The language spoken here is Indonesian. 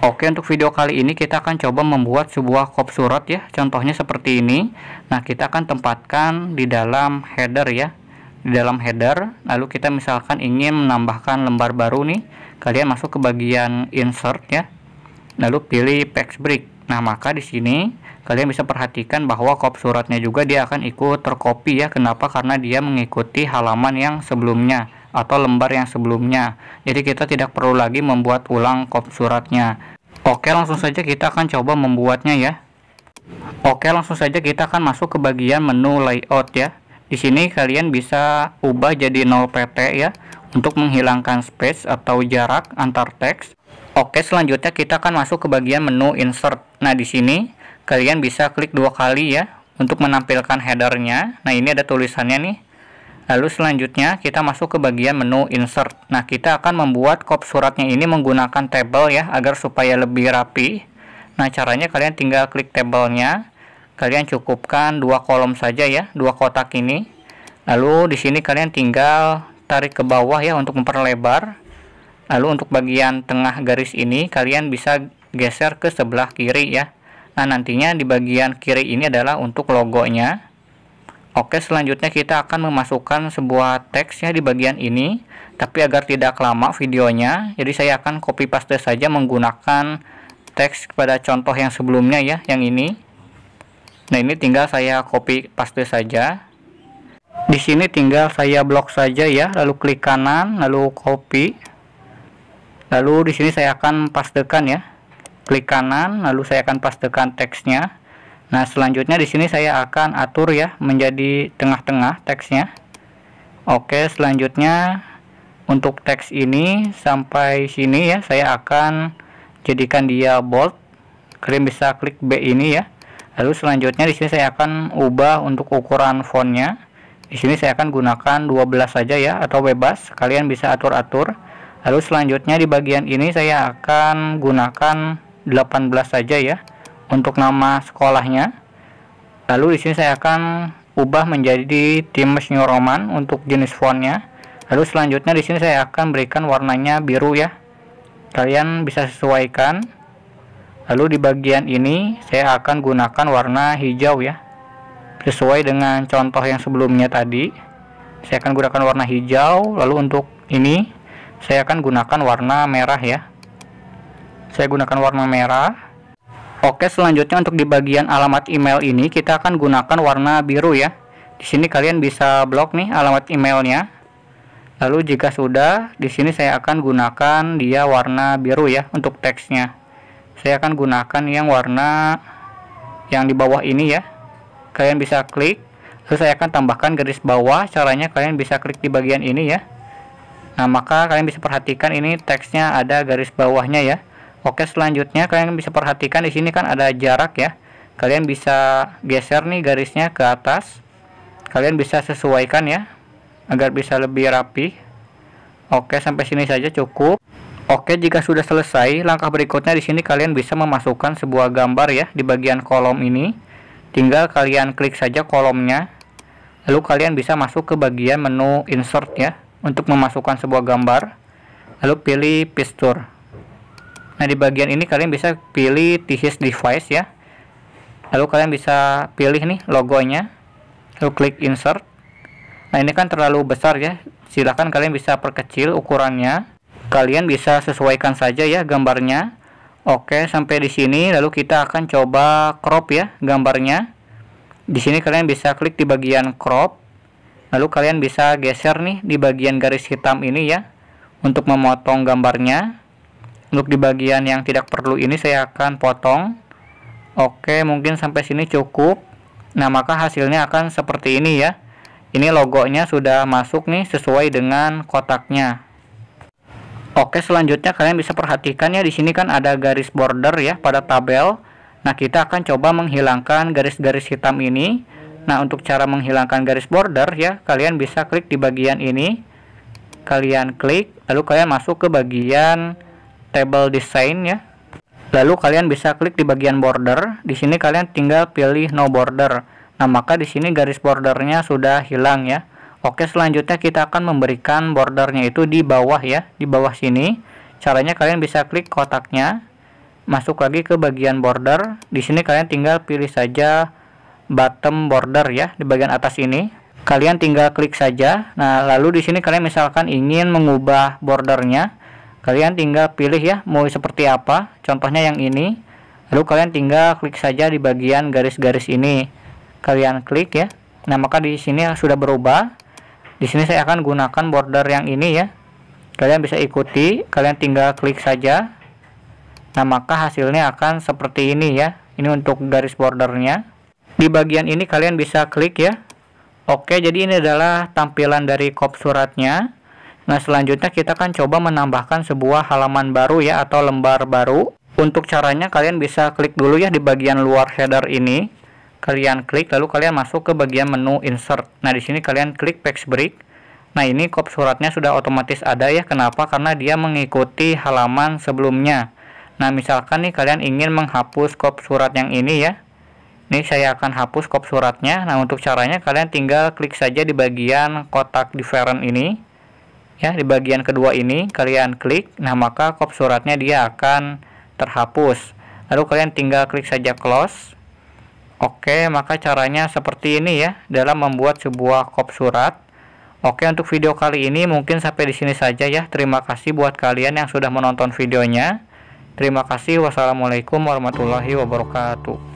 Oke untuk video kali ini kita akan coba membuat sebuah kop surat ya contohnya seperti ini nah kita akan tempatkan di dalam header ya di dalam header lalu kita misalkan ingin menambahkan lembar baru nih kalian masuk ke bagian insert ya lalu pilih text break nah maka di sini kalian bisa perhatikan bahwa kop suratnya juga dia akan ikut tercopy ya kenapa karena dia mengikuti halaman yang sebelumnya atau lembar yang sebelumnya. Jadi kita tidak perlu lagi membuat ulang kop suratnya. Oke, langsung saja kita akan coba membuatnya ya. Oke, langsung saja kita akan masuk ke bagian menu layout ya. Di sini kalian bisa ubah jadi 0 pp ya untuk menghilangkan space atau jarak antar teks. Oke, selanjutnya kita akan masuk ke bagian menu insert. Nah, di sini kalian bisa klik dua kali ya untuk menampilkan headernya. Nah, ini ada tulisannya nih. Lalu selanjutnya kita masuk ke bagian menu insert. Nah, kita akan membuat kop suratnya ini menggunakan table ya agar supaya lebih rapi. Nah, caranya kalian tinggal klik tabelnya. Kalian cukupkan dua kolom saja ya, dua kotak ini. Lalu di sini kalian tinggal tarik ke bawah ya untuk memperlebar. Lalu untuk bagian tengah garis ini kalian bisa geser ke sebelah kiri ya. Nah, nantinya di bagian kiri ini adalah untuk logonya. Oke, selanjutnya kita akan memasukkan sebuah teksnya di bagian ini, tapi agar tidak lama videonya, jadi saya akan copy paste saja menggunakan teks pada contoh yang sebelumnya ya, yang ini. Nah, ini tinggal saya copy paste saja. Di sini tinggal saya blok saja ya, lalu klik kanan, lalu copy. Lalu di sini saya akan pastekan ya. Klik kanan, lalu saya akan pastekan teksnya. Nah, selanjutnya di sini saya akan atur ya menjadi tengah-tengah teksnya. Oke, selanjutnya untuk teks ini sampai sini ya saya akan jadikan dia bold. Kalian bisa klik B ini ya. Lalu selanjutnya di sini saya akan ubah untuk ukuran fontnya. Di sini saya akan gunakan 12 saja ya atau bebas. Kalian bisa atur-atur. Lalu selanjutnya di bagian ini saya akan gunakan 18 saja ya untuk nama sekolahnya. Lalu di sini saya akan ubah menjadi Times New Roman untuk jenis fontnya. Lalu selanjutnya di sini saya akan berikan warnanya biru ya. Kalian bisa sesuaikan. Lalu di bagian ini saya akan gunakan warna hijau ya. Sesuai dengan contoh yang sebelumnya tadi. Saya akan gunakan warna hijau, lalu untuk ini saya akan gunakan warna merah ya. Saya gunakan warna merah Oke, selanjutnya untuk di bagian alamat email ini kita akan gunakan warna biru ya. Di sini kalian bisa blok nih alamat emailnya. Lalu jika sudah, di sini saya akan gunakan dia warna biru ya untuk teksnya. Saya akan gunakan yang warna yang di bawah ini ya. Kalian bisa klik, lalu saya akan tambahkan garis bawah. Caranya kalian bisa klik di bagian ini ya. Nah, maka kalian bisa perhatikan ini teksnya ada garis bawahnya ya. Oke, selanjutnya kalian bisa perhatikan di sini kan ada jarak ya. Kalian bisa geser nih garisnya ke atas. Kalian bisa sesuaikan ya agar bisa lebih rapi. Oke, sampai sini saja cukup. Oke, jika sudah selesai, langkah berikutnya di sini kalian bisa memasukkan sebuah gambar ya di bagian kolom ini. Tinggal kalian klik saja kolomnya. Lalu kalian bisa masuk ke bagian menu insert ya untuk memasukkan sebuah gambar. Lalu pilih picture Nah di bagian ini kalian bisa pilih thesis device ya. Lalu kalian bisa pilih nih logonya. Lalu klik insert. Nah ini kan terlalu besar ya. Silahkan kalian bisa perkecil ukurannya. Kalian bisa sesuaikan saja ya gambarnya. Oke sampai di sini lalu kita akan coba crop ya gambarnya. Di sini kalian bisa klik di bagian crop. Lalu kalian bisa geser nih di bagian garis hitam ini ya untuk memotong gambarnya untuk di bagian yang tidak perlu ini saya akan potong oke mungkin sampai sini cukup nah maka hasilnya akan seperti ini ya ini logonya sudah masuk nih sesuai dengan kotaknya oke selanjutnya kalian bisa perhatikan ya di sini kan ada garis border ya pada tabel nah kita akan coba menghilangkan garis-garis hitam ini nah untuk cara menghilangkan garis border ya kalian bisa klik di bagian ini kalian klik lalu kalian masuk ke bagian table design ya. Lalu kalian bisa klik di bagian border. Di sini kalian tinggal pilih no border. Nah, maka di sini garis bordernya sudah hilang ya. Oke, selanjutnya kita akan memberikan bordernya itu di bawah ya, di bawah sini. Caranya kalian bisa klik kotaknya, masuk lagi ke bagian border. Di sini kalian tinggal pilih saja bottom border ya, di bagian atas ini. Kalian tinggal klik saja. Nah, lalu di sini kalian misalkan ingin mengubah bordernya kalian tinggal pilih ya mau seperti apa contohnya yang ini lalu kalian tinggal klik saja di bagian garis-garis ini kalian klik ya nah maka di sini sudah berubah di sini saya akan gunakan border yang ini ya kalian bisa ikuti kalian tinggal klik saja nah maka hasilnya akan seperti ini ya ini untuk garis bordernya di bagian ini kalian bisa klik ya oke jadi ini adalah tampilan dari kop suratnya Nah selanjutnya kita akan coba menambahkan sebuah halaman baru ya atau lembar baru. Untuk caranya kalian bisa klik dulu ya di bagian luar header ini. Kalian klik lalu kalian masuk ke bagian menu insert. Nah di sini kalian klik page break. Nah ini kop suratnya sudah otomatis ada ya. Kenapa? Karena dia mengikuti halaman sebelumnya. Nah misalkan nih kalian ingin menghapus kop surat yang ini ya. Ini saya akan hapus kop suratnya. Nah untuk caranya kalian tinggal klik saja di bagian kotak different ini ya di bagian kedua ini kalian klik nah maka kop suratnya dia akan terhapus lalu kalian tinggal klik saja close oke maka caranya seperti ini ya dalam membuat sebuah kop surat oke untuk video kali ini mungkin sampai di sini saja ya terima kasih buat kalian yang sudah menonton videonya terima kasih wassalamualaikum warahmatullahi wabarakatuh